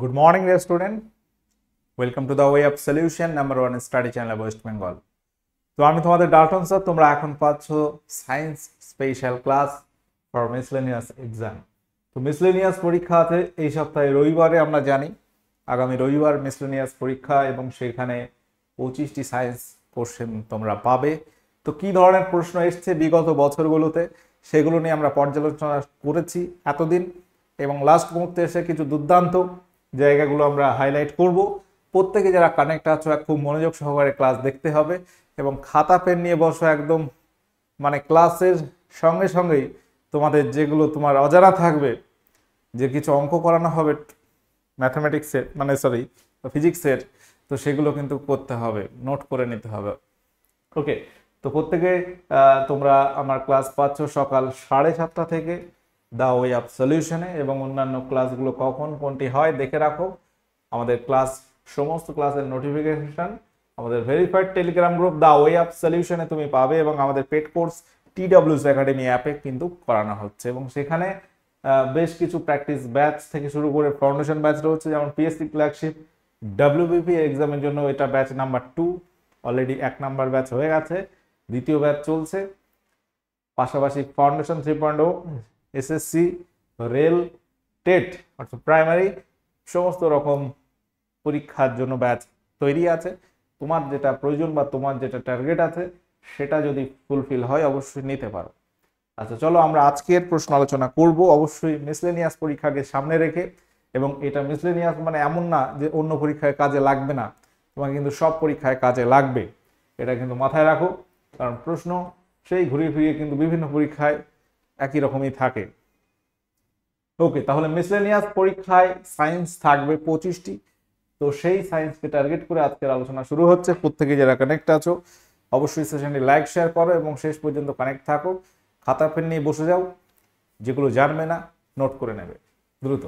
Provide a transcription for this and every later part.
Good morning dear student. Welcome to the way of solution number one study channel West Bengal. তো আমি তোমাদের Dalton sir তোমরা এখন পাচ্ছ science special class for miscellaneous exam তো miscellaneous পরীক্ষা আছে এই সপ্তাহে রবিবারে আমরা জানি আগামী রবিবার মিসলেনিয়াস পরীক্ষা এবং সেখানে পঁচিশটি সায়েন্স কোশ্চেন তোমরা পাবে তো কি ধরনের প্রশ্ন এসছে বিগত বছরগুলোতে সেগুলো নিয়ে আমরা পর্যালোচনা করেছি এতদিন এবং লাস্ট মুহূর্তে এসে কিছু দুর্দান্ত জায়গাগুলো আমরা হাইলাইট করব প্রত্যেকে যারা কানেক্ট আছো খুব মনোযোগ সহকারে ক্লাস দেখতে হবে এবং খাতা পেন নিয়ে বসো একদম মানে ক্লাসের সঙ্গে সঙ্গেই তোমাদের যেগুলো তোমার অজানা থাকবে যে কিছু অঙ্ক করানো হবে ম্যাথামেটিক্সের মানে সরি ফিজিক্সের তো সেগুলো কিন্তু করতে হবে নোট করে নিতে হবে ওকে তো প্রত্যেকে তোমরা আমার ক্লাস পাচ্ছ সকাল সাড়ে সাতটা থেকে দ্য ওয়ে অফ সলিউশনে এবং অন্যান্য ক্লাসগুলো কখন কোনটি হয় দেখে রাখো আমাদের ক্লাস সমস্ত ক্লাসের নোটিফিকেশান আমাদের verified Telegram group the way of সলিউশনে তুমি পাবে এবং আমাদের পেট কোর্স টি ডাব্লিউস একাডেমি অ্যাপে কিন্তু করানো হচ্ছে এবং সেখানে বেশ কিছু প্র্যাকটিস ব্যাচ থেকে শুরু করে ফাউন্ডেশন ব্যাচ রয়েছে যেমন পিএসসি ক্ল্যাকশিপ ডাব্লিউবিপি এক্সামের জন্য এটা ব্যাচ নাম্বার টু অলরেডি এক নাম্বার ব্যাচ হয়ে গেছে দ্বিতীয় ব্যাচ চলছে পাশাপাশি foundation three point SSC rail TET অর্থাৎ প্রাইমারি সমস্ত রকম পরীক্ষার জন্য ব্যাচ তৈরি আছে তোমার যেটা প্রয়োজন বা তোমার যেটা টার্গেট আছে সেটা যদি ফুলফিল হয় অবশ্যই নিতে পারো আচ্ছা চলো আমরা আজকের প্রশ্ন আলোচনা করব অবশ্যই মিসলেনিয়াস পরীক্ষাকে সামনে রেখে এবং এটা মিসলেনিয়াস মানে এমন না যে অন্য পরীক্ষায় কাজে লাগবে না তোমার কিন্তু সব পরীক্ষায় কাজে লাগবে এটা কিন্তু মাথায় রাখো কারণ প্রশ্ন সেই ঘুরিয়ে ফিরিয়ে কিন্তু বিভিন্ন পরীক্ষায় একই রকমই থাকে ওকে তাহলে মিসলেনিয়াস পরীক্ষায় সায়েন্স থাকবে পঁচিশটি তো সেই সায়েন্সকে টার্গেট করে আজকের আলোচনা শুরু হচ্ছে প্রত্যেকে যারা কানেক্ট আছো অবশ্যই সেশনটি লাইক শেয়ার করো এবং শেষ পর্যন্ত কানেক্ট থাকো খাতা পেন নিয়ে বসে যাও যেগুলো জানবে না নোট করে নেবে দ্রুত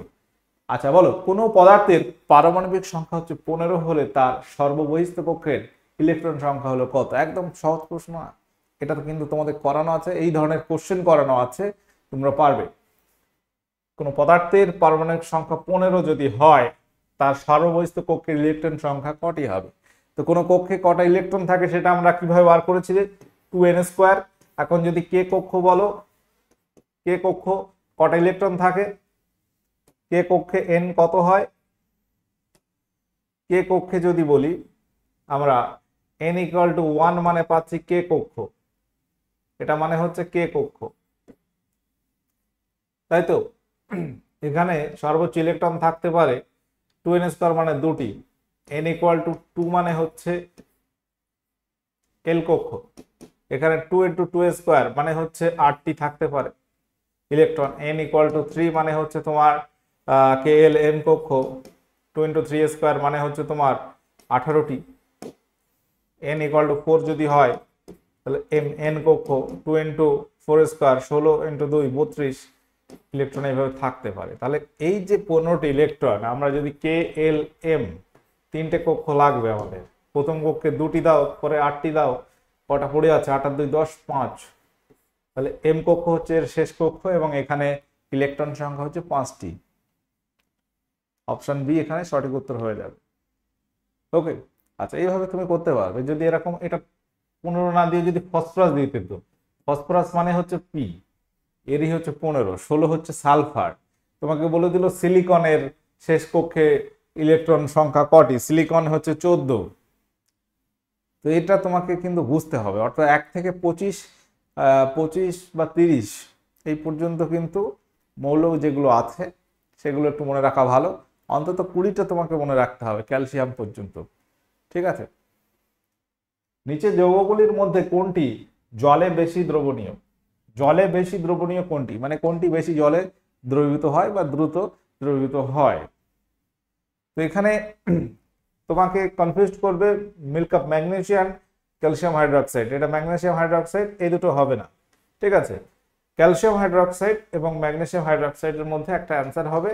আচ্ছা বলো কোনো পদার্থের পারমাণবিক সংখ্যা হচ্ছে পনেরো হলে তার সর্ববহিষ্ঠ পক্ষের ইলেকট্রন সংখ্যা হলো কত একদম সহজ প্রশ্ন এটা তো কিন্তু তোমাদের করানো আছে এই ধরনের কোশ্চেন করানো আছে তোমরা পারবে কোনো পদার্থের পারমাণবিক সংখ্যা পনেরো যদি হয় তার সর্ববহিস্ত কক্ষের ইলেকট্রন সংখ্যা কটি হবে তো কোনো কক্ষে কটা ইলেকট্রন থাকে সেটা আমরা কিভাবে বার করেছি টু এন স্কোয়ার এখন যদি কে কক্ষ বলো কে কক্ষ কটা ইলেকট্রন থাকে কে কক্ষে এন কত হয় কে কক্ষে যদি বলি আমরা এন ইকুয়াল টু ওয়ান মানে পাচ্ছি কে কক্ষ এটা মানে হচ্ছে কে কক্ষ তাই তো এখানে সর্বোচ্চ ইলেকট্রন থাকতে পারে টু এন স্কোয়ার মানে দুটি এন ইকুয়াল টু টু মানে হচ্ছে এল কক্ষ এখানে টু ইন্টু টু স্কোয়ার মানে হচ্ছে আটটি থাকতে পারে electron N equal to three মানে হচ্ছে তোমার কে এল এম কক্ষ টু ইন্টু থ্রি স্কোয়ার মানে হচ্ছে তোমার আঠারোটি এন ইকুয়াল টু ফোর যদি হয় তাহলে এম এন কক্ষ টু ইন্টু ফোর স্কোয়ার ষোলো ইন্টু দুই বত্রিশ ইলেকট্রন এইভাবে থাকতে পারে তাহলে এই যে পনেরোটি ইলেকট্রন আমরা যদি কে এল এম তিনটে কক্ষ লাগবে আমাদের প্রথম কক্ষে দুটি দাও পরে আটটি দাও কটা পড়ে আছে আটার দুই দশ পাঁচ তাহলে এম কক্ষ হচ্ছে এর শেষ কক্ষ এবং এখানে ইলেকট্রন সংখ্যা হচ্ছে পাঁচটি অপশান বি এখানে সঠিক উত্তর হয়ে যাবে ওকে আচ্ছা এইভাবে তুমি করতে পারবে যদি এরকম এটা পনেরো না দিয়ে যদি ফসফরাস দিতে পেত ফসফরাস মানে হচ্ছে পি এরই হচ্ছে পনেরো ষোলো হচ্ছে সালফার তোমাকে বলে দিল সিলিকনের শেষ কক্ষে ইলেকট্রন সংখ্যা কটি সিলিকন হচ্ছে চোদ্দ তো এটা তোমাকে কিন্তু বুঝতে হবে অর্থাৎ এক থেকে পঁচিশ পঁচিশ বা তিরিশ এই পর্যন্ত কিন্তু মৌল যেগুলো আছে সেগুলো একটু মনে রাখা ভালো অন্তত কুড়িটা তোমাকে মনে রাখতে হবে ক্যালসিয়াম পর্যন্ত ঠিক আছে নিচে যৌগগুলির মধ্যে কোনটি জলে বেশি দ্রবণীয় জলে বেশি দ্রবণীয় কোনটি মানে কোনটি বেশি জলে দ্রবীভূত হয় বা দ্রুত দ্রবীভূত হয় তো এখানে তোমাকে কনফিউজ করবে milk of magnesium calcium hydroxide এটা ম্যাগনেশিয়াম হাইড্রোক্সাইড এই দুটো হবে না ঠিক আছে ক্যালসিয়াম হাইড্রোক্সাইড এবং ম্যাগনেশিয়াম হাইড্রোক্সাইডের মধ্যে একটা অ্যান্সার হবে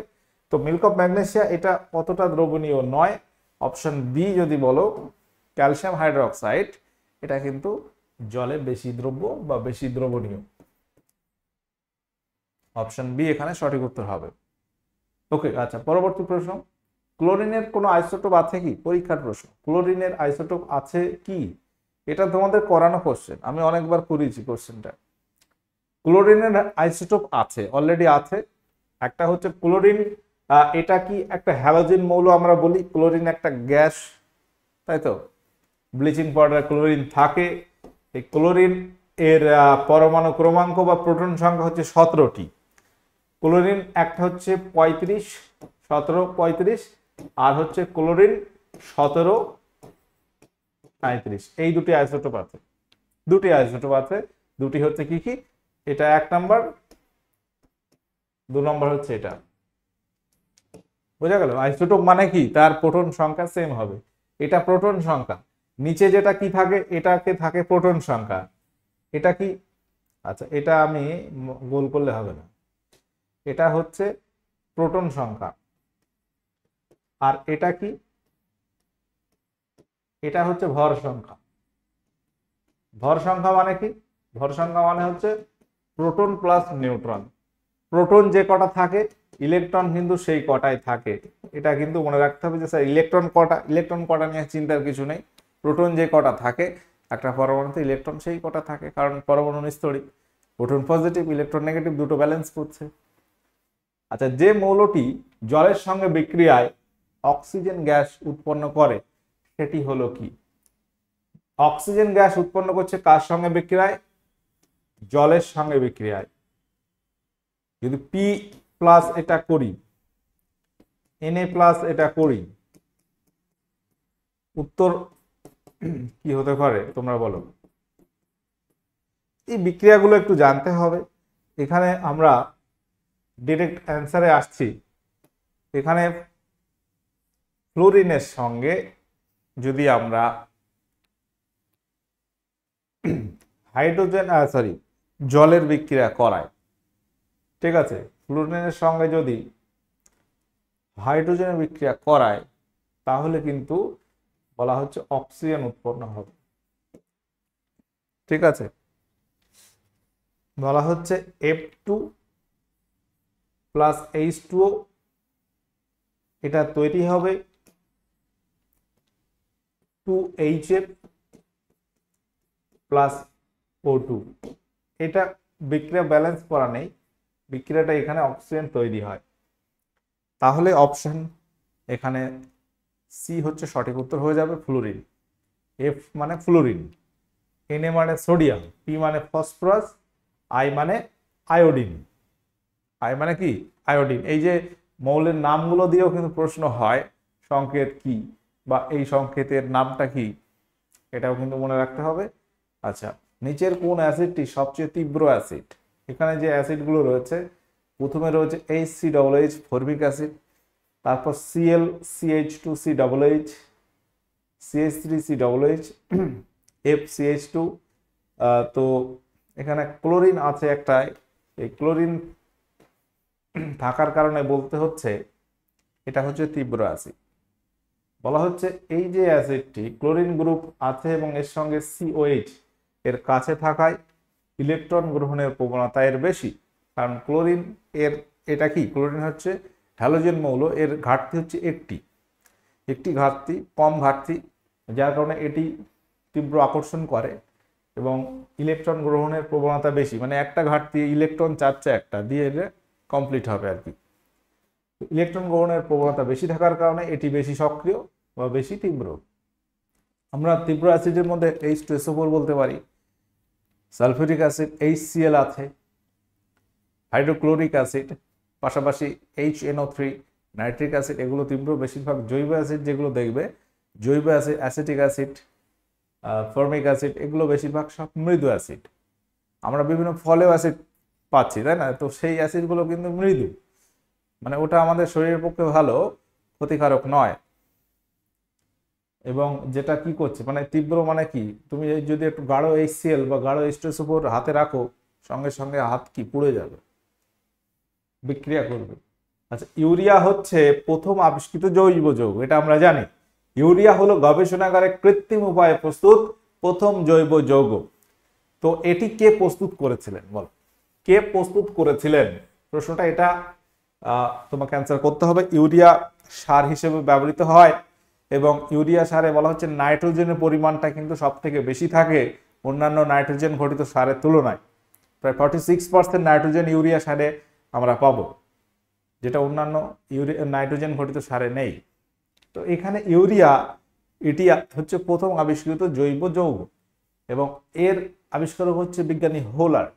তো মিল্ক অফ ম্যাগনেশিয়া এটা অতটা দ্রবণীয় নয় অপশন বি যদি বলো ক্যালসিয়াম হাইড্রোক্সাইড এটা কিন্তু জলে বেশি দ্রব্য বা বেশি দ্রবণীয় অপশন বি এখানে সঠিক উত্তর হবে ওকে আচ্ছা পরবর্তী প্রশ্ন ক্লোরিনের কোনো আইসোটোপ আছে কি পরীক্ষার প্রশ্ন ক্লোরিনের আইসোটোপ আছে কি এটা তোমাদের করানো কোশ্চেন আমি অনেকবার করিয়েছি কোশ্চেনটা ক্লোরিনের আইসোটোপ আছে অলরেডি আছে একটা হচ্ছে ক্লোরিন এটা কি একটা হ্যালোজিন মৌল আমরা বলি ক্লোরিন একটা গ্যাস তাই তো ব্লিচিং পাউডার ক্লোরিন থাকে এই ক্লোরিন এর পরমাণু ক্রমাঙ্ক বা প্রোটন সংখ্যা হচ্ছে সতেরোটি ক্লোরিন একটা হচ্ছে পঁয়ত্রিশ সতেরো পঁয়ত্রিশ আর হচ্ছে ক্লোরিন সতেরো সাঁত্রিশ এই দুটি আইসোটোপ আছে দুটি আইসোটোপ আছে দুটি হচ্ছে কি কি এটা এক নাম্বার দু নম্বর হচ্ছে এটা বোঝা গেল আইসোটোপ মানে কি তার প্রোটন সংখ্যা সেম হবে এটা প্রোটন সংখ্যা নিচে যেটা কি থাকে এটাকে থাকে প্রোটন সংখ্যা এটা কি আচ্ছা এটা আমি গোল করলে হবে না এটা হচ্ছে প্রোটন সংখ্যা আর এটা কি এটা হচ্ছে ভর সংখ্যা ভর সংখ্যা মানে কি ভর সংখ্যা মানে হচ্ছে প্রোটন প্লাস নিউট্রন প্রোটন যে কটা থাকে ইলেকট্রন কিন্তু সেই কটাই থাকে এটা কিন্তু মনে রাখতে হবে যে স্যার ইলেকট্রন কটা ইলেকট্রন কটা নিয়ে চিন্তার কিছু নেই প্রোটন যে কটা থাকে একটা পরমাণুতে ইলেকট্রন সেই কটা থাকে কারণ পরমাণু স্তরী প্রোটন পজিটিভ ইলেকট্রন নেগেটিভ দুটো ব্যালেন্স করছে আচ্ছা যে মৌলটি জলের সঙ্গে বিক্রিয়ায় অক্সিজেন গ্যাস উৎপন্ন করে সেটি হলো কি অক্সিজেন গ্যাস উৎপন্ন করছে কার সঙ্গে বিক্রিয়ায় জলের সঙ্গে বিক্রিয়ায় যদি পি প্লাস এটা করি এন এ প্লাস এটা করি উত্তর কি হতে পারে তোমরা বলো এই বিক্রিয়াগুলো একটু জানতে হবে এখানে আমরা ডিরেক্ট অ্যান্সারে আসছি এখানে ফ্লোরিনের সঙ্গে যদি আমরা হাইড্রোজেন সরি জলের বিক্রিয়া করাই ঠিক আছে ফ্লোরিনের সঙ্গে যদি হাইড্রোজেনের বিক্রিয়া করায় তাহলে কিন্তু বলা হচ্ছে অক্সিজেন উৎপন্ন হবে ঠিক আছে বলা হচ্ছে F two plus H two O এটা তৈরি হবে two H F plus O two এটা বিক্রিয়া ব্যালেন্স করা নেই বিক্রিয়াটা এখানে অক্সিজেন তৈরি হয় তাহলে অপশন এখানে সি হচ্ছে সঠিক উত্তর হয়ে যাবে ফ্লোরিন এফ মানে ফ্লোরিন এনএ মানে সোডিয়াম পি মানে ফসফরাস আই মানে আয়োডিন আই মানে কি আয়োডিন এই যে মৌলের নামগুলো দিয়েও কিন্তু প্রশ্ন হয় সংকেত কি বা এই সংকেতের নামটা কি এটাও কিন্তু মনে রাখতে হবে আচ্ছা নিচের কোন অ্যাসিডটি সবচেয়ে তীব্র অ্যাসিড এখানে যে অ্যাসিডগুলো রয়েছে প্রথমে রয়েছে H C double H formic acid তারপর C L C H two C double H C H three C double H F C H two তো এখানে ক্লোরিন আছে একটাই এই ক্লোরিন থাকার কারণে বলতে হচ্ছে এটা হচ্ছে তীব্র অ্যাসিড বলা হচ্ছে এই যে অ্যাসিডটি ক্লোরিন গ্রুপ আছে এবং এর সঙ্গে সিওএইচ এর কাছে থাকায় ইলেকট্রন গ্রহণের প্রবণতা এর বেশি কারণ ক্লোরিন এর এটা কি ক্লোরিন হচ্ছে হ্যালোজেন মৌল এর ঘাটতি হচ্ছে একটি একটি ঘাটতি কম ঘাটতি যার কারণে এটি তীব্র আকর্ষণ করে এবং ইলেকট্রন গ্রহণের প্রবণতা বেশি মানে একটা ঘাটতি ইলেকট্রন চাচ্ছে একটা দিয়ে এলে কমপ্লিট হবে আর কি ইলেকট্রন গ্রহণের প্রবণতা বেশি থাকার কারণে এটি বেশি সক্রিয় বা বেশি তীব্র আমরা তীব্র অ্যাসিডের মধ্যে এইচ টেসোফোর বলতে পারি সালফিউরিক অ্যাসিড এইচ সিএল আছে হাইড্রোক্লোরিক অ্যাসিড পাশাপাশি H N O three nitric acid এগুলো তীব্র বেশিরভাগ জৈব অ্যাসিড যেগুলো দেখবে জৈব acid acetic acid formic acid এগুলো বেশিরভাগ সব মৃদু অ্যাসিড আমরা বিভিন্ন ফলেও অ্যাসিড পাচ্ছি তাই না তো সেই অ্যাসিডগুলো কিন্তু মৃদু মানে ওটা আমাদের শরীরের পক্ষে ভালো ক্ষতিকারক নয় এবং যেটা কি করছে মানে তীব্র মানে কি তুমি যদি একটু গাঢ় এইচ এল বা গাঢ় এইচ টু হাতে রাখো সঙ্গে সঙ্গে হাত কি পুড়ে যাবে বিক্রিয়া করবে আচ্ছা ইউরিয়া হচ্ছে প্রথম আবিষ্কৃত জৈব যৌগ এটা আমরা জানি ইউরিয়া হলো গবেষণাগারে কৃত্রিম উপায়ে প্রস্তুত প্রথম জৈব যৌগ তো এটি কে প্রস্তুত করেছিলেন বলো কে প্রস্তুত করেছিলেন প্রশ্নটা এটা তোমাকে অ্যান্সার করতে হবে ইউরিয়া সার হিসেবে ব্যবহৃত হয় এবং ইউরিয়া সারে বলা হচ্ছে নাইট্রোজেনের পরিমাণটা কিন্তু সব থেকে বেশি থাকে অন্যান্য নাইট্রোজেন ঘটিত সারের তুলনায় প্রায় forty six percent nitrogen urea সারে আমরা পাব যেটা অন্যান্য ইউরিয়া নাইট্রোজেন ঘটিত সারে নেই তো এখানে ইউরিয়া এটি হচ্ছে প্রথম আবিষ্কৃত জৈব যৌগ এবং এর আবিষ্কারক হচ্ছে বিজ্ঞানী হোলার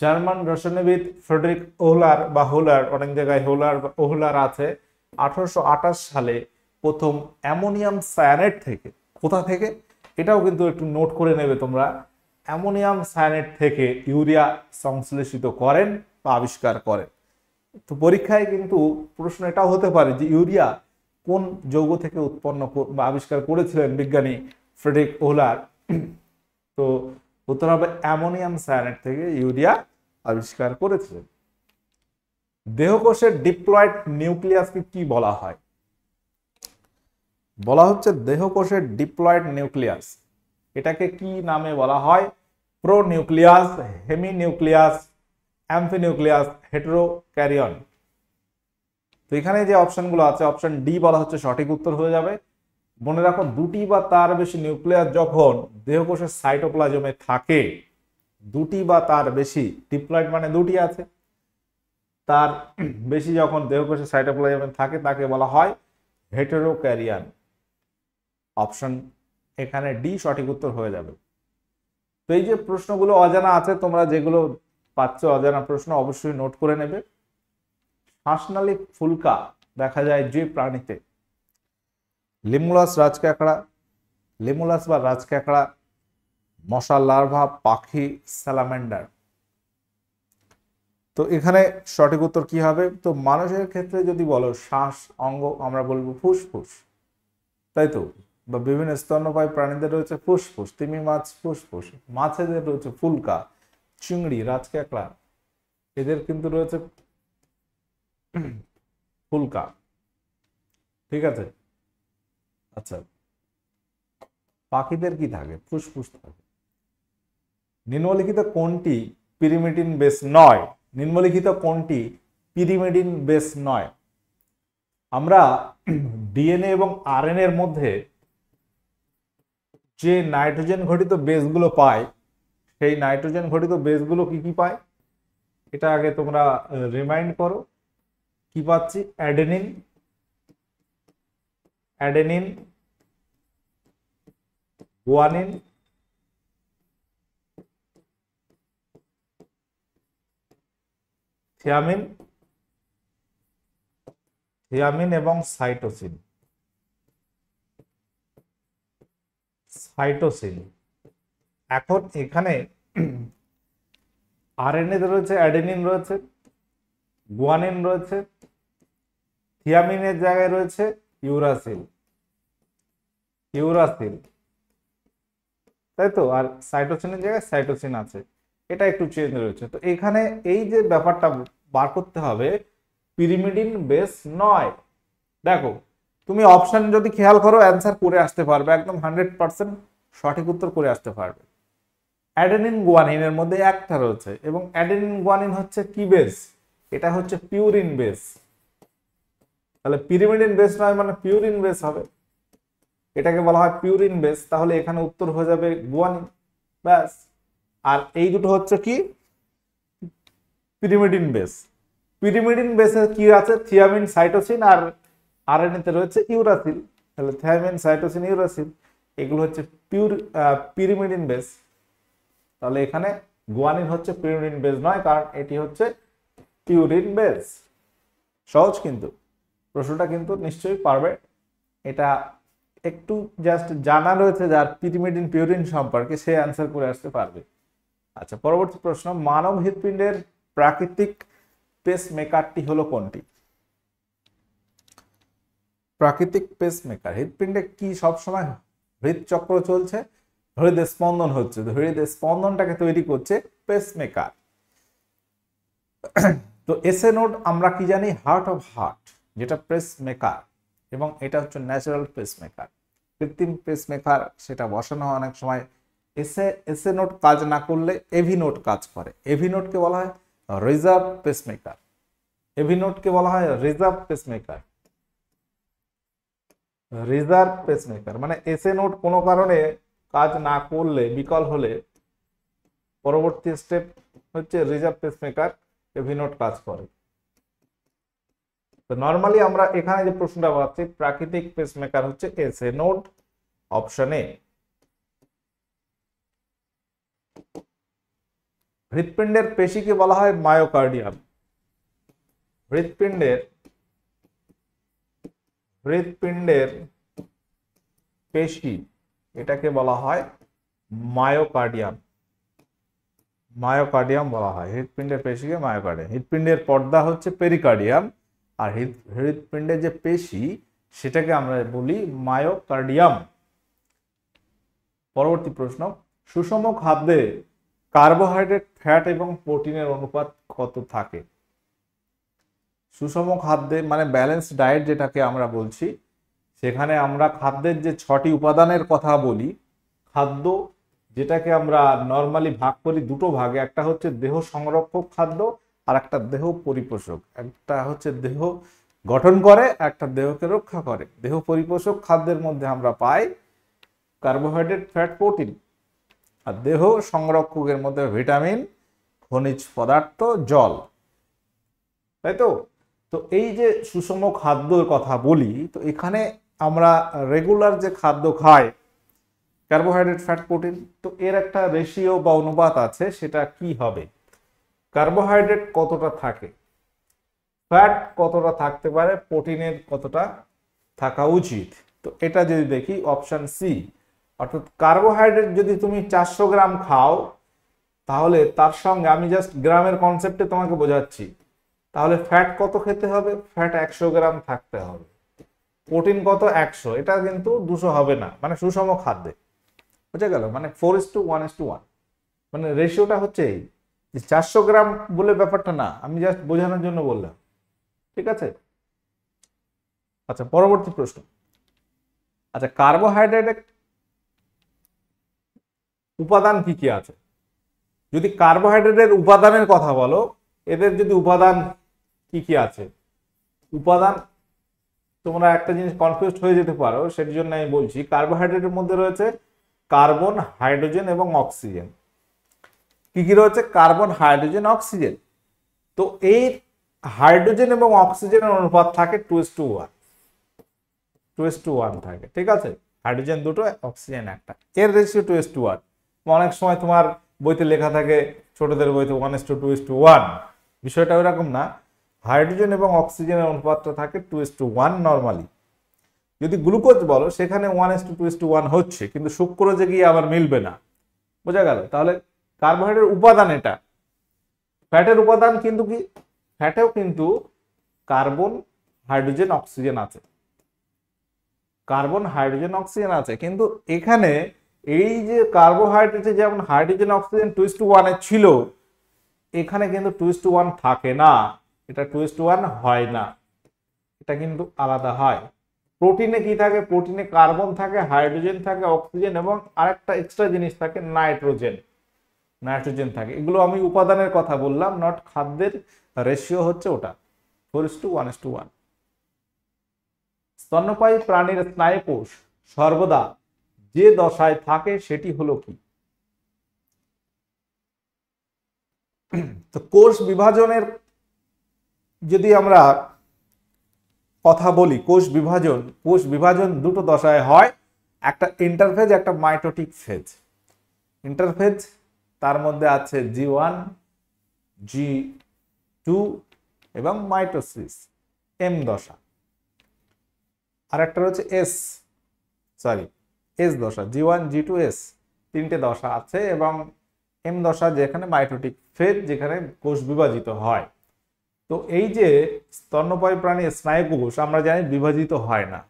জার্মান রসায়নবিদ ফ্রেডরিক ওহলার বা হোলার অনেক জায়গায় হোলার বা ওহলার আছে আঠারোশো সালে প্রথম অ্যামোনিয়াম সায়ানেট থেকে কোথা থেকে এটাও কিন্তু একটু নোট করে নেবে তোমরা অ্যামোনিয়াম সায়ানেট থেকে ইউরিয়া সংশ্লেষিত করেন বা আবিষ্কার করে তো পরীক্ষায় কিন্তু প্রশ্ন এটাও হতে পারে যে ইউরিয়া কোন যৌগ থেকে উৎপন্ন বা আবিষ্কার করেছিলেন বিজ্ঞানী ফ্রেডিক ওহলার তো উত্তর হবে অ্যামোনিয়াম সায়ানেট থেকে ইউরিয়া আবিষ্কার করেছিলেন দেহকোষের ডিপ্লয়েড নিউক্লিয়াসকে কি বলা হয় বলা হচ্ছে দেহকোষের ডিপ্লয়েড নিউক্লিয়াস এটাকে কি নামে বলা হয় pronucleus hemi nucleus amphinucleus heterokaryon তো এখানে যে অপশানগুলো আছে অপশান ডি বলা হচ্ছে সঠিক উত্তর হয়ে যাবে মনে রাখো দুটি বা তার বেশি নিউক্লিয়াস যখন দেহকোষের সাইটোপ্লাজমে থাকে দুটি বা তার বেশি ডিপ্লয়েড মানে দুটি আছে তার বেশি যখন দেহকোষের সাইটোপ্লাজমে থাকে তাকে বলা হয় হেটেরোক্যারিয়ান অপশন এখানে ডি সঠিক উত্তর হয়ে যাবে তো এই যে প্রশ্নগুলো অজানা আছে তোমরা যেগুলো পাচ্ছ অজানা প্রশ্ন অবশ্যই নোট করে নেবে শ্বাসনালী ফুলকা দেখা যায় যে প্রাণীতে লিমুলাস রাজক্যাকড়া লিমুলাস বা রাজক্যাকড়া মশা লার্ভা পাখি স্যালামেন্ডার তো এখানে সঠিক উত্তর কি হবে তো মানুষের ক্ষেত্রে যদি বলো শ্বাস অঙ্গ আমরা বলবো ফুসফুস তাই তো বা বিভিন্ন স্তন্যপায়ী প্রাণীদের রয়েছে ফুসফুস তিমি মাছ ফুসফুস মাছেদের রয়েছে ফুলকা চিংড়ি রাজকাকড়া এদের কিন্তু রয়েছে ফুলকা ঠিক আছে আচ্ছা পাখিদের কি থাকে ফুসফুস থাকে নিম্নলিখিত কোনটি পিরিমিডিন বেস নয় নিম্নলিখিত কোনটি পিরিমিডিন বেস নয় আমরা ডিএনএ এবং আরএনএর মধ্যে যে নাইট্রোজেন ঘটিত বেসগুলো পাই সেই নাইট্রোজেন ঘটিত বেসগুলো কি কি পায় এটা আগে তোমরা রিমাইন্ড করো কি পাচ্ছি adenine adenine guanine thiamine thiamine এবং সাইটোসিন সাইটোসিন এখন এখানে আরএনএতে রয়েছে অ্যাডেনিন রয়েছে গুয়ানিন রয়েছে থিয়ামিনের জায়গায় রয়েছে ইউরাসিল ইউরাসিল তাই তো আর সাইটোসিনের জায়গায় সাইটোসিন আছে এটা একটু চেঞ্জ রয়েছে তো এখানে এই যে ব্যাপারটা বার করতে হবে পিরিমিডিন বেস নয় দেখো তুমি অপশন যদি খেয়াল করো অ্যান্সার করে আসতে পারবে একদম হান্ড্রেড পার্সেন্ট সঠিক উত্তর করে আসতে পারবে অ্যাডেনিন গুয়ানিনের মধ্যে একটা রয়েছে এবং অ্যাডেনিন গুয়ানিন হচ্ছে কি বেস এটা হচ্ছে পিউরিন বেস তাহলে পিরিমিডিন বেস নয় মানে পিউরিন বেস হবে এটাকে বলা হয় পিউরিন বেস তাহলে এখানে উত্তর হয়ে যাবে গুয়ানিন ব্যাস আর এই দুটো হচ্ছে কি পিরিমিডিন বেস পিরিমিডিন বেসে কি আছে থিয়ামিন সাইটোসিন আর আরএনএতে রয়েছে ইউরাসিল তাহলে থিয়ামিন সাইটোসিন ইউরাসিল এগুলো হচ্ছে পিউর পিরিমিডিন বেস তাহলে এখানে গুয়ানিন হচ্ছে পিউরিন বেজ নয় কারণ এটি হচ্ছে পিউরিন বেজ সহজ কিন্তু প্রশ্নটা কিন্তু নিশ্চয়ই পারবে এটা একটু জাস্ট জানা রয়েছে যার ইন পিউরিন সম্পর্কে সে অ্যান্সার করে আসতে পারবে আচ্ছা পরবর্তী প্রশ্ন মানব হৃৎপিণ্ডের প্রাকৃতিক পেসমেকারটি হলো কোনটি প্রাকৃতিক পেস মেকার হৃৎপিণ্ডে কি সবসময় হৃদচক্র চলছে হৃদয় স্পন্দন হচ্ছে হৃদয় স্পন্দনটাকে তৈরি করছে পেসমেকার তো এসএ নোট আমরা কি জানি হার্ট অফ হার্ট যেটা পেসমেকার এবং এটা হচ্ছে ন্যাচারাল পেসমেকার কৃত্রিম পেসমেকার সেটা বসানো হয় অনেক সময় এসে এসএ নোট কাজ না করলে এভি নোট কাজ করে এভি নোটকে বলা হয় রিজার্ভ পেসমেকার এভি নোটকে বলা হয় রিজার্ভ পেসমেকার রিজার্ভ পেসমেকার মানে এসএ নোট কোনো কারণে কাজ না করলে বিকল হলে পরবর্তী স্টেপ হচ্ছে রিজার্ভ পেসমেকার এভিনোট কাজ করে তো নর্মালি আমরা এখানে যে প্রশ্নটা পাচ্ছি প্রাকৃতিক পেসমেকার হচ্ছে S A node option A হৃৎপিণ্ডের পেশিকে বলা হয় মায়োকার্ডিয়াম হৃৎপিণ্ডের হৃৎপিণ্ডের পেশি এটাকে বলা হয় মায়োকার্ডিয়াম মায়োকার্ডিয়াম বলা হয় হৃদপিণ্ডের পেশিকে মায়োকার্ডিয়াম হৃদপিণ্ডের পর্দা হচ্ছে পেরিকার্ডিয়াম আর হৃৎপিণ্ডের যে পেশি সেটাকে আমরা বলি মায়োকার্ডিয়াম পরবর্তী প্রশ্ন সুষম খাদ্যে কার্বোহাইড্রেট ফ্যাট এবং প্রোটিনের অনুপাত কত থাকে সুষম খাদ্যে মানে ব্যালেন্স ডায়েট যেটাকে আমরা বলছি সেখানে আমরা খাদ্যের যে ছটি উপাদানের কথা বলি খাদ্য যেটাকে আমরা নর্মালি ভাগ করি দুটো ভাগে একটা হচ্ছে দেহ সংরক্ষক খাদ্য আর একটা দেহ পরিপোষক একটা হচ্ছে দেহ গঠন করে একটা দেহকে রক্ষা করে দেহ পরিপোষক খাদ্যের মধ্যে আমরা পাই কার্বোহাইড্রেট ফ্যাট প্রোটিন আর দেহ সংরক্ষকের মধ্যে ভিটামিন খনিজ পদার্থ জল তাই তো তো এই যে সুষম খাদ্যর কথা বলি তো এখানে আমরা রেগুলার যে খাদ্য খাই কার্বোহাইড্রেট ফ্যাট প্রোটিন তো এর একটা রেশিও বা অনুপাত আছে সেটা কি হবে কার্বোহাইড্রেট কতটা থাকে ফ্যাট কতটা থাকতে পারে প্রোটিনের কতটা থাকা উচিত তো এটা যদি দেখি অপশান সি অর্থাৎ কার্বোহাইড্রেট যদি তুমি চারশো গ্রাম খাও তাহলে তার সঙ্গে আমি জাস্ট গ্রামের কনসেপ্টে তোমাকে বোঝাচ্ছি তাহলে ফ্যাট কত খেতে হবে ফ্যাট একশো গ্রাম থাকতে হবে প্রোটিন কত একশো এটা কিন্তু দুশো হবে না মানে সুষম খাদ্যে বুঝে গেল মানে four is two one is two one মানে রেশিওটা হচ্ছে এই যে চারশো গ্রাম বলে ব্যাপারটা না আমি জাস্ট বোঝানোর জন্য বললাম ঠিক আছে আচ্ছা পরবর্তী প্রশ্ন আচ্ছা কার্বোহাইড্রেট উপাদান কি কি আছে যদি কার্বোহাইড্রেটের উপাদানের কথা বলো এদের যদি উপাদান কি কি আছে উপাদান তোমরা একটা জিনিস কনফিউজ হয়ে যেতে পারো সেটির জন্য আমি বলছি কার্বোহাইড্রেটের মধ্যে রয়েছে কার্বন হাইড্রোজেন এবং অক্সিজেন কি কি রয়েছে কার্বন হাইড্রোজেন অক্সিজেন তো এই হাইড্রোজেন এবং অক্সিজেনের অনুপাত থাকে two is two one two is two one থাকে ঠিক আছে হাইড্রোজেন দুটো অক্সিজেন একটা এর ratio two is two one অনেক সময় তোমার বইতে লেখা থাকে ছোটদের বইতে one is two two is two one বিষয়টা এরকম না হাইড্রোজেন এবং অক্সিজেনের অনুপাতটা থাকে two is two one normally যদি গ্লুকোজ বলো সেখানে one is two two is two one হচ্ছে কিন্তু সুক্রোজে গিয়ে আবার মিলবে না বোঝা গেল তাহলে কার্বোহাইড্রেট উপাদান এটা ফ্যাটের উপাদান কিন্তু কি ফ্যাটেও কিন্তু কার্বন হাইড্রোজেন অক্সিজেন আছে কার্বন হাইড্রোজেন অক্সিজেন আছে কিন্তু এখানে এই যে কার্বোহাইড্রেটে যেমন hydrogen oxygen two is two ওয়ানে ছিল এখানে কিন্তু টু ইস টু ওয়ান থাকে না এটা টু ইস টু ওয়ান হয় না এটা কিন্তু আলাদা হয় প্রোটিনে কি থাকে প্রোটিনে কার্বন থাকে হাইড্রোজেন থাকে অক্সিজেন এবং আরেকটা এক্সট্রা জিনিস থাকে নাইট্রোজেন নাইট্রোজেন থাকে এগুলো আমি উপাদানের কথা বললাম নট খাদ্যের রেশিও হচ্ছে ওটা four is two one is two one স্তন্যপায়ী প্রাণীর স্নায়ুকোষ সর্বদা যে দশায় থাকে সেটি হলো কি তো কোষ বিভাজনের যদি আমরা কথা বলি কোষ বিভাজন কোষ বিভাজন দুটো দশায় হয় একটা ইন্টারফেজ একটা মাইটোটিক ফেজ ইন্টারফেজ তার মধ্যে আছে জি ওয়ান জি টু এবং মাইটোসিস এম দশা আর একটা রয়েছে এস সরি এস দশা G one G two S তিনটে দশা আছে এবং এম দশা যেখানে মাইটোটিক ফেজ যেখানে কোষ বিভাজিত হয় তো এই যে স্তন্যপায়ী প্রাণী স্নায়ুকোষ আমরা জানি বিভাজিত হয় না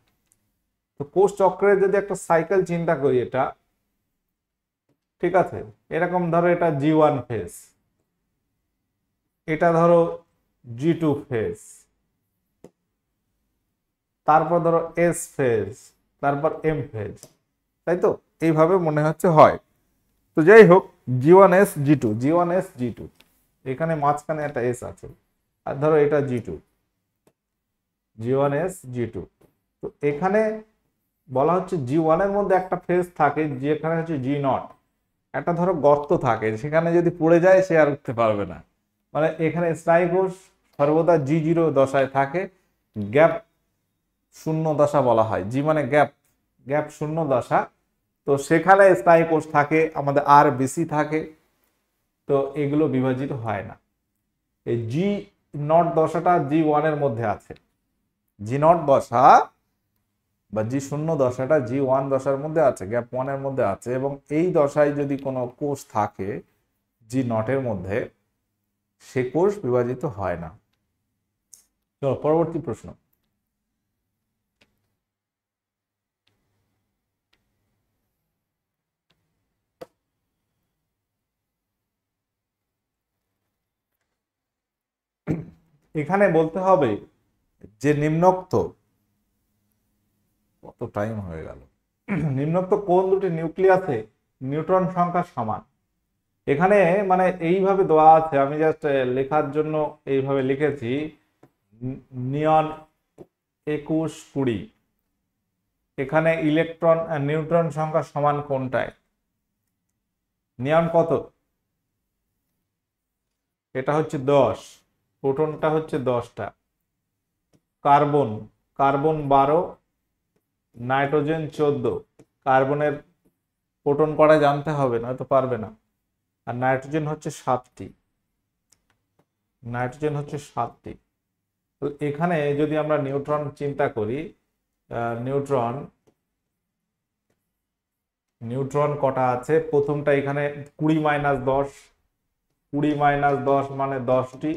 তো কোষ চক্রের যদি একটা সাইকেল চিন্তা করি এটা ঠিক আছে এরকম ধরো এটা জি ওয়ান ফেস এটা ধরো জি টু ফেস তারপর ধরো এস ফেস তারপর এম ফেস তাই তো এইভাবে মনে হচ্ছে হয় তো যাই হোক G one S G two G one S G two এখানে মাঝখানে একটা এস আছে আর ধরো এটা G two G one S G two তো এখানে বলা হচ্ছে জি ওয়ানের মধ্যে একটা ফেস থাকে যেখানে হচ্ছে জি নট একটা ধরো গর্ত থাকে সেখানে যদি পড়ে যায় সে আর উঠতে পারবে না মানে এখানে স্নায়ুকোষ সর্বদা জি জিরো দশায় থাকে গ্যাপ শূন্য দশা বলা হয় জি মানে গ্যাপ গ্যাপ শূন্য দশা তো সেখানে স্নায়ুকোষ থাকে আমাদের আর বেশি থাকে তো এগুলো বিভাজিত হয় না এই জি নট দশাটা জি ওয়ানের মধ্যে আছে জি নট দশা বা জি শূন্য দশাটা জি ওয়ান দশার মধ্যে আছে গ্যাপ ওয়ানের মধ্যে আছে এবং এই দশায় যদি কোনো কোষ থাকে জি নটের মধ্যে সে কোষ বিভাজিত হয় না চলো পরবর্তী প্রশ্ন এখানে বলতে হবে যে নিম্নোক্ত কত টাইম হয়ে গেল নিম্নোক্ত কোন দুটি নিউক্লিয়াসে নিউট্রন সংখ্যা সমান এখানে মানে এইভাবে দেওয়া আছে আমি জাস্ট লেখার জন্য এইভাবে লিখেছি নিয়ন একুশ কুড়ি এখানে ইলেকট্রন নিউট্রন সংখ্যা সমান কোনটায় নিয়ন কত এটা হচ্ছে দশ প্রোটনটা হচ্ছে দশটা কার্বন কার্বন বারো নাইট্রোজেন চোদ্দ কার্বনের প্রোটন কটা জানতে হবে নয়তো পারবে না আর নাইট্রোজেন হচ্ছে সাতটি নাইট্রোজেন হচ্ছে সাতটি এখানে যদি আমরা নিউট্রন চিন্তা করি নিউট্রন নিউট্রন কটা আছে প্রথমটা এখানে কুড়ি মাইনাস দশ কুড়ি মাইনাস দশ মানে দশটি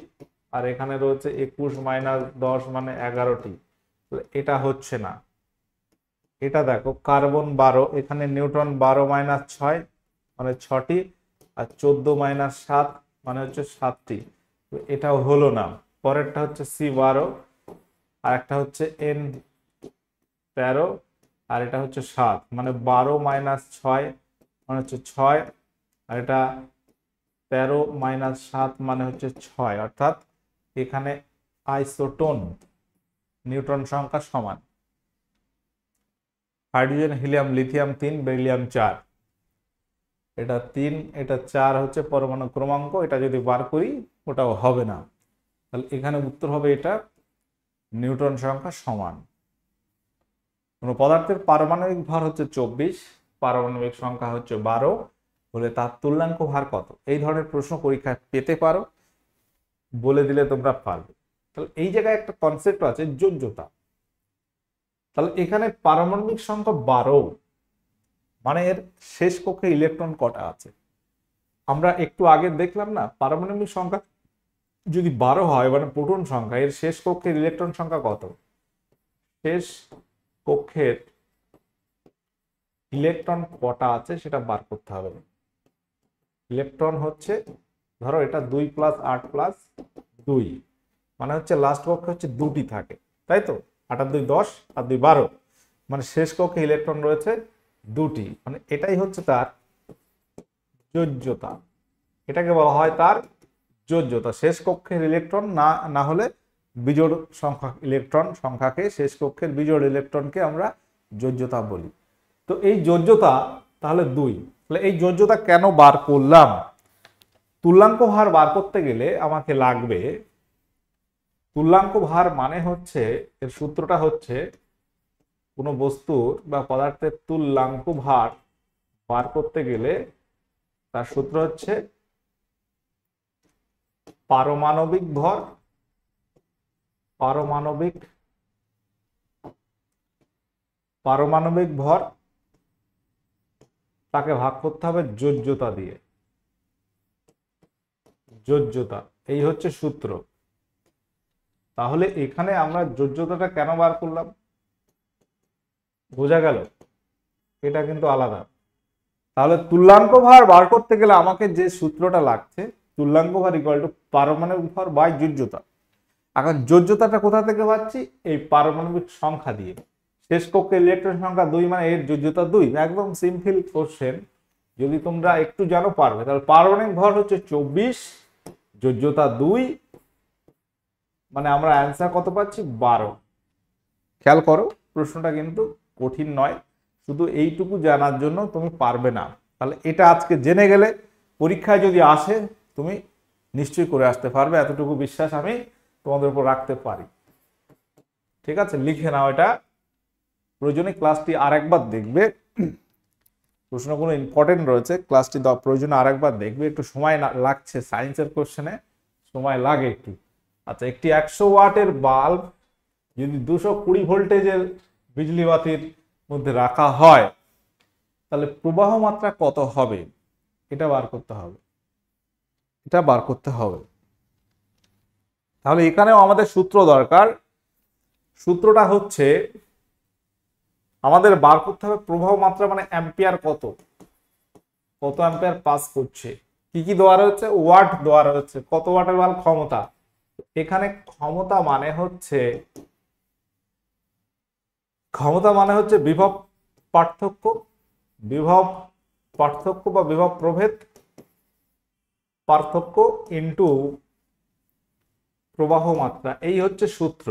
আর এখানে রয়েছে একুশ মাইনাস দশ মানে এগারোটি এটা হচ্ছে না এটা দেখো কার্বন বারো এখানে নিউট্রন বারো মাইনাস ছয় মানে ছটি আর চোদ্দ মাইনাস সাত মানে হচ্ছে সাতটি এটা হলো না পরেরটা হচ্ছে সি বারো আর একটা হচ্ছে এন তেরো আর এটা হচ্ছে সাত মানে বারো মাইনাস ছয় মানে হচ্ছে ছয় আর এটা তেরো মাইনাস সাত মানে হচ্ছে ছয় অর্থাৎ এখানে আইসোটোন নিউট্রন সংখ্যা সমান হাইড্রোজেন হিলিয়াম লিথিয়াম তিন বেরিলিয়াম চার এটা তিন এটা চার হচ্ছে পরমাণু ক্রমাঙ্ক এটা যদি বার করি ওটাও হবে না তাহলে এখানে উত্তর হবে এটা নিউট্রন সংখ্যা সমান কোনো পদার্থের পারমাণবিক ভর হচ্ছে চব্বিশ পারমাণবিক সংখ্যা হচ্ছে বারো হলে তার তুল্যাঙ্ক ভার কত এই ধরনের প্রশ্ন পরীক্ষায় পেতে পারো বলে দিলে তোমরা পারবে তাহলে এই জায়গায় একটা কনসেপ্ট আছে যোগ্যতা তাহলে এখানে পারমাণবিক সংখ্যা বারো মানে এর শেষ কক্ষে ইলেকট্রন কটা আছে আমরা একটু আগে দেখলাম না পারমাণবিক সংখ্যা যদি বারো হয় মানে প্রোটন সংখ্যা এর শেষ কক্ষের ইলেকট্রন সংখ্যা কত শেষ কক্ষের ইলেকট্রন কটা আছে সেটা বার করতে হবে ইলেকট্রন হচ্ছে ধরো এটা দুই প্লাস আট প্লাস দুই মানে হচ্ছে লাস্ট কক্ষে হচ্ছে দুটি থাকে তাই তো আর দুই দশ আর দুই বারো মানে শেষ কক্ষে ইলেকট্রন রয়েছে দুটি মানে এটাই হচ্ছে তার যোজ্যতা এটাকে বলা হয় তার যোজ্যতা শেষ কক্ষের ইলেকট্রন না না হলে বিজোড় সংখ্যা ইলেকট্রন সংখ্যাকে শেষ কক্ষের বিজোড় ইলেকট্রনকে আমরা যোজ্যতা বলি তো এই যোজ্যতা তাহলে দুই তাহলে এই যোজ্যতা কেন বার করলাম তুল্যাঙ্ক ভার বার করতে গেলে আমাকে লাগবে তুল্যাঙ্ক ভার মানে হচ্ছে এর সূত্রটা হচ্ছে কোনো বস্তুর বা পদার্থের তুল্যাঙ্ক ভার বার করতে গেলে তার সূত্র হচ্ছে পারমাণবিক ভর পারমাণবিক পারমাণবিক ভর তাকে ভাগ করতে হবে যোজ্যতা দিয়ে যোজ্যতা এই হচ্ছে সূত্র তাহলে এখানে আমরা যোজ্যতাটা কেন বার করলাম বোঝা গেল এটা কিন্তু আলাদা তাহলে তুল্যাঙ্ক ভার বার করতে গেলে আমাকে যে সূত্রটা লাগছে তুল্যাঙ্ক ভার ইকুয়াল টু পারমাণবিক ভর বাই যোজ্যতা এখন যোজ্যতাটা কোথা থেকে পাচ্ছি এই পারমাণবিক সংখ্যা দিয়ে শেষ কক্ষে ইলেকট্রন সংখ্যা দুই মানে এর যোজ্যতা দুই একদম সিম্পল কোশ্চেন যদি তোমরা একটু জানো পারবে তাহলে পারমাণবিক ভর হচ্ছে চব্বিশ যোজ্যতা দুই মানে আমরা অ্যান্সার কত পাচ্ছি বারো খেয়াল করো প্রশ্নটা কিন্তু কঠিন নয় শুধু এইটুকু জানার জন্য তুমি পারবে না তাহলে এটা আজকে জেনে গেলে পরীক্ষায় যদি আসে তুমি নিশ্চয়ই করে আসতে পারবে এতটুকু বিশ্বাস আমি তোমাদের উপর রাখতে পারি ঠিক আছে লিখে নাও এটা প্রয়োজনে ক্লাসটি আরেকবার দেখবে প্রশ্নগুলো ইম্পর্টেন্ট রয়েছে ক্লাসটি প্রয়োজন আরেকবার দেখবে একটু সময় লাগছে সায়েন্সের কোশ্চেনে সময় লাগে একটু আচ্ছা একটি একশো ওয়াটের বাল্ব যদি দুশো কুড়ি ভোল্টেজের বিজলি বাতির মধ্যে রাখা হয় তাহলে প্রবাহ মাত্রা কত হবে এটা বার করতে হবে এটা বার করতে হবে তাহলে এখানেও আমাদের সূত্র দরকার সূত্রটা হচ্ছে আমাদের বার করতে হবে প্রবাহ মাত্রা মানে অ্যাম্পিয়ার কত কত অ্যাম্পিয়ার পাস করছে কি কি দেওয়া রয়েছে ওয়াট দেওয়া রয়েছে কত ওয়াটের বাল ক্ষমতা এখানে ক্ষমতা মানে হচ্ছে ক্ষমতা মানে হচ্ছে বিভব পার্থক্য বিভব পার্থক্য বা বিভব প্রভেদ পার্থক্য ইন্টু প্রবাহ মাত্রা এই হচ্ছে সূত্র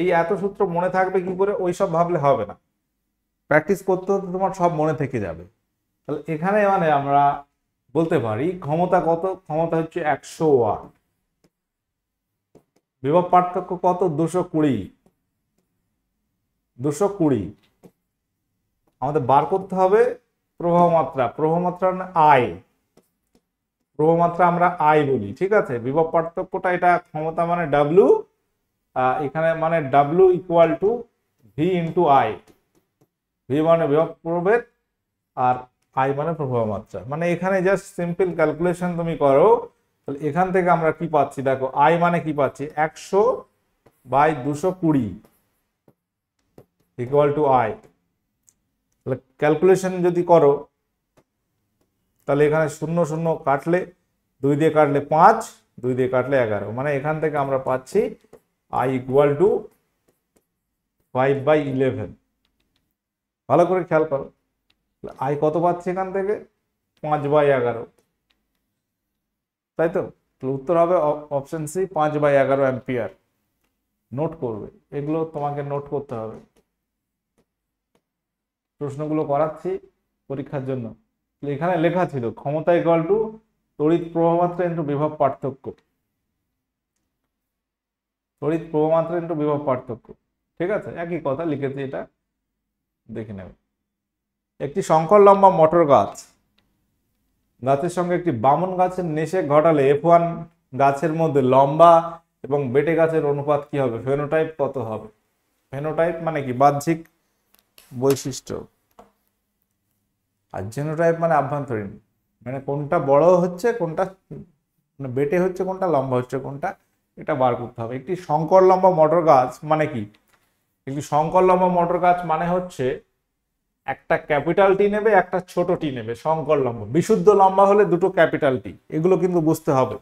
এই এত সূত্র মনে থাকবে কি করে ওই সব ভাবলে হবে না প্র্যাকটিস করতে হতে তোমার সব মনে থেকে যাবে তাহলে এখানে মানে আমরা বলতে পারি ক্ষমতা কত ক্ষমতা হচ্ছে একশো ওয়াট বিভব পার্থক্য কত দুশো কুড়ি দুশো কুড়ি আমাদের বার করতে হবে প্রবাহমাত্রা প্রবাহমাত্রা আয় মানে প্রবাহমাত্রা আমরা আয় বলি ঠিক আছে বিভব পার্থক্যটা এটা ক্ষমতা মানে ডাব্লিউ এখানে মানে W equal to V into I V মানে বিভব প্রভেদ আর আই মানে প্রভাব মাত্রা মানে এখানে জাস্ট সিম্পল ক্যালকুলেশন তুমি করো তাহলে এখান থেকে আমরা কি পাচ্ছি দেখো আই মানে কি পাচ্ছি একশো বাই দুশো কুড়ি ইকুয়াল টু আই তাহলে ক্যালকুলেশন যদি করো তাহলে এখানে শূন্য শূন্য কাটলে দুই দিয়ে কাটলে পাঁচ দুই দিয়ে কাটলে এগারো মানে এখান থেকে আমরা পাচ্ছি I equal to five by eleven ভালো করে খেয়াল করো আয় কত পাচ্ছি এখান থেকে পাঁচ বাই এগারো তাই তো উত্তর হবে অপশন সি পাঁচ বাই এগারো অ্যাম্পিয়ার নোট করবে এগুলো তোমাকে নোট করতে হবে প্রশ্নগুলো করাচ্ছি পরীক্ষার জন্য এখানে লেখা ছিল ক্ষমতা ইকুয়াল টু তড়িৎ প্রভামাত্রা ইন্টু বিভব পার্থক্য তড়িৎ প্রবমাত্রা কিন্তু বিভব পার্থক্য ঠিক আছে একই কথা লিখেছি এটা দেখে নেবে একটি শঙ্কর লম্বা মটর গাছ গাছের সঙ্গে একটি বামন গাছের নেশে ঘটালে এফ ওয়ান গাছের মধ্যে লম্বা এবং বেটে গাছের অনুপাত কি হবে ফেনোটাইপ কত হবে ফেনোটাইপ মানে কি বাহ্যিক বৈশিষ্ট্য আর জেনোটাইপ মানে আভ্যন্তরীণ মানে কোনটা বড় হচ্ছে কোনটা মানে বেটে হচ্ছে কোনটা লম্বা হচ্ছে কোনটা এটা বার করতে হবে একটি শঙ্কর লম্বা মটর গাছ মানে কি একটি শঙ্কর লম্বা মটর গাছ মানে হচ্ছে একটা ক্যাপিটাল টি নেবে একটা ছোট টি নেবে শঙ্কর লম্বা বিশুদ্ধ লম্বা হলে দুটো ক্যাপিটাল টি এগুলো কিন্তু বুঝতে হবে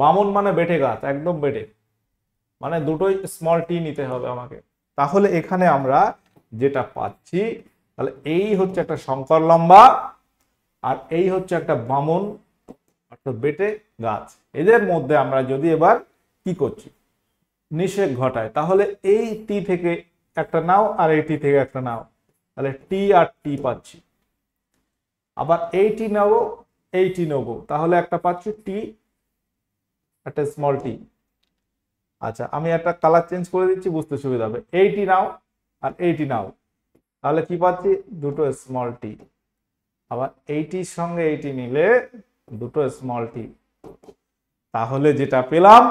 বামন মানে বেটে গাছ একদম বেটে মানে দুটোই স্মল টি নিতে হবে আমাকে তাহলে এখানে আমরা যেটা পাচ্ছি তাহলে এই হচ্ছে একটা শঙ্কর লম্বা আর এই হচ্ছে একটা বামন অর্থাৎ বেটে গাছ এদের মধ্যে আমরা যদি এবার কি করছি নিষেক ঘটায় তাহলে এই টি থেকে একটা নাও আর এই টি থেকে একটা নাও তাহলে টি আর টি পাচ্ছি আবার এই টি এইটি এই টি তাহলে একটা পাচ্ছি টি একটা স্মল টি আচ্ছা আমি একটা কালার চেঞ্জ করে দিচ্ছি বুঝতে সুবিধা হবে এইটি নাও আর এইটি নাও তাহলে কি পাচ্ছি দুটো স্মল টি আবার এইটির সঙ্গে এইটি নিলে দুটো স্মল টি তাহলে যেটা পেলাম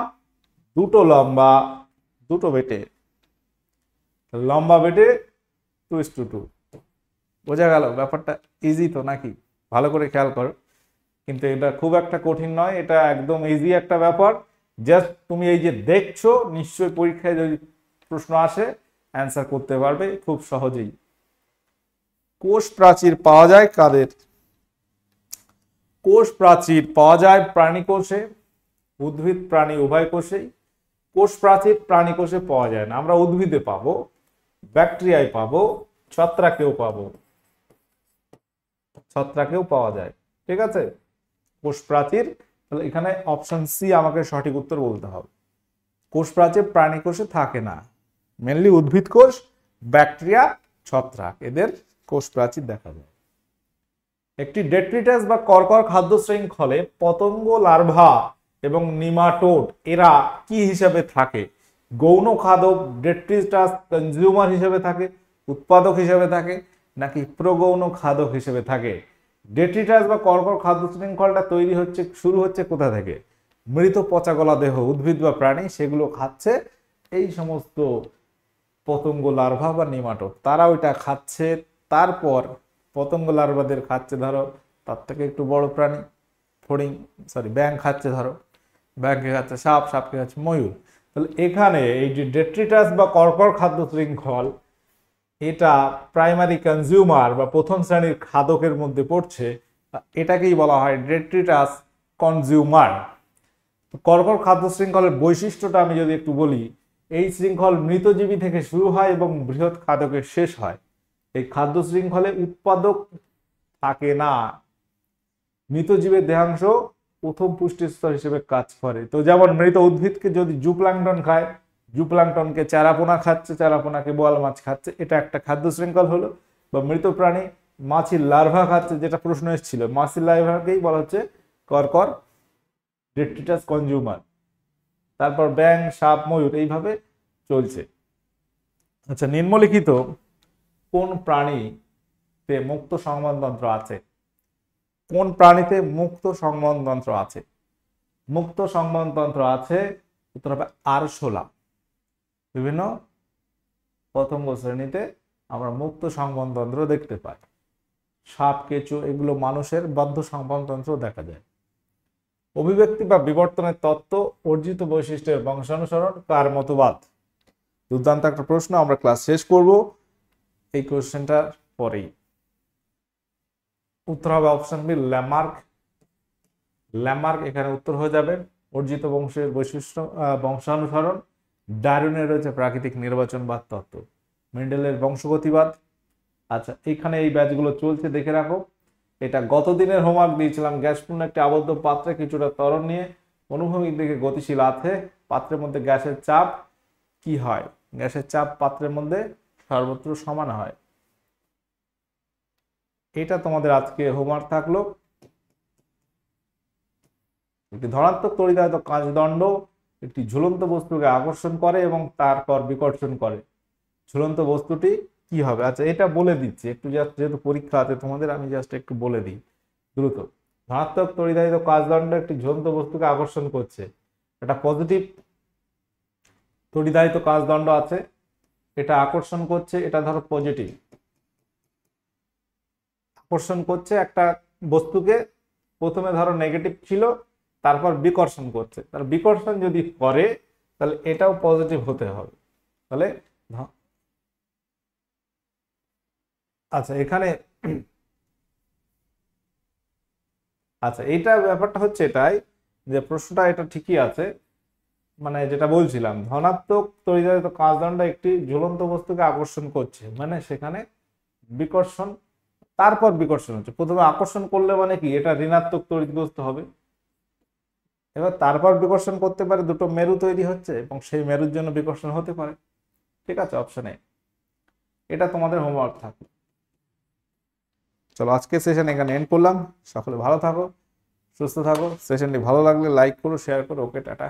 দুটো লম্বা দুটো বেটে লম্বা বেটে টু ইস টু টু বোঝা গেল ব্যাপারটা ইজি তো নাকি ভালো করে খেয়াল করো কিন্তু এটা খুব একটা কঠিন নয় এটা একদম ইজি একটা ব্যাপার জাস্ট তুমি এই যে দেখছো নিশ্চয়ই পরীক্ষায় যদি প্রশ্ন আসে অ্যান্সার করতে পারবে খুব সহজেই কোষ প্রাচীর পাওয়া যায় কাদের কোষ প্রাচীর পাওয়া যায় প্রাণী কোষে উদ্ভিদ প্রাণী উভয় কোষেই কোষ প্রাচীর প্রাণী কোষে পাওয়া যায় না আমরা উদ্ভিদে পাবো ব্যাকটেরিয়ায় পাবো ছত্রাকেও পাবো ছত্রাকেও পাওয়া যায় ঠিক আছে কোষ প্রাচীর এখানে অপশন সি আমাকে সঠিক উত্তর বলতে হবে কোষ প্রাচীর প্রাণী কোষে থাকে না মেনলি উদ্ভিদ কোষ ব্যাকটেরিয়া ছত্রাক এদের কোষ প্রাচীর দেখা যায় একটি ডেট্রিটাস বা কর্কর খাদ্য শৃঙ্খলে পতঙ্গ লার্ভা এবং নিমাটোড এরা কি হিসাবে থাকে গৌণ খাদক ডেট্রিটাস কনজিউমার হিসেবে থাকে উৎপাদক হিসেবে থাকে নাকি প্রগৌণ খাদক হিসেবে থাকে ডেট্রিটাস বা কর্কর খাদ্য শৃঙ্খলটা তৈরি হচ্ছে শুরু হচ্ছে কোথা থেকে মৃত পচা গলা দেহ উদ্ভিদ বা প্রাণী সেগুলো খাচ্ছে এই সমস্ত পতঙ্গ লার্ভা বা নিমাটোড তারা ওইটা খাচ্ছে তারপর পতঙ্গ লার্বাদের খাচ্ছে ধরো তার থেকে একটু বড় প্রাণী ফড়িং সরি ব্যাঙ্ক খাচ্ছে ধরো ব্যাঙ্কে খাচ্ছে সাপ সাপকে খাচ্ছে ময়ূর তাহলে এখানে এই যে ডেট্রিটাস বা কর্কর খাদ্য শৃঙ্খল এটা প্রাইমারি কনজিউমার বা প্রথম শ্রেণীর খাদকের মধ্যে পড়ছে এটাকেই বলা হয় ডেট্রিটাস কনজিউমার কর্কর খাদ্য শৃঙ্খলের বৈশিষ্ট্যটা আমি যদি একটু বলি এই শৃঙ্খল মৃতজীবী থেকে শুরু হয় এবং বৃহৎ খাদকে শেষ হয় এই খাদ্য শৃঙ্খলে উৎপাদক থাকে না মৃতজীবের দেহাংশ প্রথম পুষ্টি স্তর হিসেবে কাজ করে তো যেমন মৃত উদ্ভিদকে যদি জুপ্লাংটন খায় জুপ্লাংটনকে চারাপোনা খাচ্ছে চারাপোনাকে বোয়াল মাছ খাচ্ছে এটা একটা খাদ্য শৃঙ্খল হলো বা মৃত প্রাণী মাছির লার্ভা খাচ্ছে যেটা প্রশ্ন এসেছিল মাছির লার্ভাকেই বলা হচ্ছে করকর ডেট্রিটাস কনজিউমার তারপর ব্যাং সাপ ময়ূর এইভাবে চলছে আচ্ছা নিম্নলিখিত কোন প্রাণীতে মুক্ত সংবাদতন্ত্র আছে কোন প্রাণীতে মুক্ত সংবন্ধতন্ত্র আছে মুক্ত সংবন্ধতন্ত্র আছে উত্তর হবে আরশোলা বিভিন্ন প্রথম শ্রেণীতে আমরা মুক্ত সংবন্ধতন্ত্র দেখতে পাই সাপ কেঁচু এগুলো মানুষের বদ্ধ সংবন্ধতন্ত্র দেখা যায় অভিব্যক্তি বা বিবর্তনের তত্ত্ব অর্জিত বৈশিষ্ট্যের বংশানুসরণ কার মতবাদ দুর্দান্ত একটা প্রশ্ন আমরা ক্লাস শেষ করবো এই কোয়েশ্চেনটার পরেই উত্তর হবে অপশন বি ল্যামার্ক ল্যামার্ক এখানে উত্তর হয়ে যাবে অর্জিত বংশের বৈশিষ্ট্য বংশানুসরণ ডারুনের রয়েছে প্রাকৃতিক নির্বাচনবাদ তত্ত্ব মেন্ডেলের বংশগতিবাদ আচ্ছা এখানে এই ব্যাচগুলো চলছে দেখে রাখো এটা গতদিনের হোমওয়ার্ক দিয়েছিলাম গ্যাসপূর্ণ একটি আবদ্ধ পাত্রে কিছুটা তরণ নিয়ে অনুভূমিক দিকে গতিশীল আছে পাত্রের মধ্যে গ্যাসের চাপ কি হয় গ্যাসের চাপ পাত্রের মধ্যে সর্বত্র সমান হয় এটা তোমাদের আজকে হোমওয়ার্ক থাকলো একটি ধনাত্মক তরিদায়িত কাঁচদণ্ড একটি ঝুলন্ত বস্তুকে আকর্ষণ করে এবং তারপর বিকর্ষণ করে ঝুলন্ত বস্তুটি কি হবে আচ্ছা এটা বলে দিচ্ছি একটু জাস্ট যেহেতু পরীক্ষা আছে তোমাদের আমি জাস্ট একটু বলে দিই দ্রুত ধনাত্মক তরিদায়িত কাজদণ্ড একটি ঝুলন্ত বস্তুকে আকর্ষণ করছে একটা পজিটিভ তরিদায়িত কাজদণ্ড আছে এটা আকর্ষণ করছে এটা ধরো পজিটিভ আকর্ষণ করছে একটা বস্তুকে প্রথমে ধরো নেগেটিভ ছিল তারপর বিকর্ষণ করছে তার বিকর্ষণ যদি করে তাহলে এটাও পজিটিভ হতে হবে তাহলে আচ্ছা এখানে আচ্ছা এটা ব্যাপারটা হচ্ছে এটাই যে প্রশ্নটা এটা ঠিকই আছে মানে যেটা বলছিলাম ধনাত্মক তরিদারিত কাজদণ্ড একটি ঝুলন্ত বস্তুকে আকর্ষণ করছে মানে সেখানে বিকর্ষণ তারপর বিকর্ষণ হচ্ছে প্রথমে আকর্ষণ করলে মানে কি এটা ঋণাত্মক তড়িৎ বস্তু হবে এবার তারপর বিকর্ষণ করতে পারে দুটো মেরু তৈরি হচ্ছে এবং সেই মেরুর জন্য বিকর্ষণ হতে পারে ঠিক আছে অপশন এ এটা তোমাদের হোমওয়ার্ক থাকবে চলো আজকে সেশন এখানে এন্ড করলাম সকলে ভালো থাকো সুস্থ থাকো সেশনটি ভালো লাগলে লাইক করো শেয়ার করো ওকে টাটা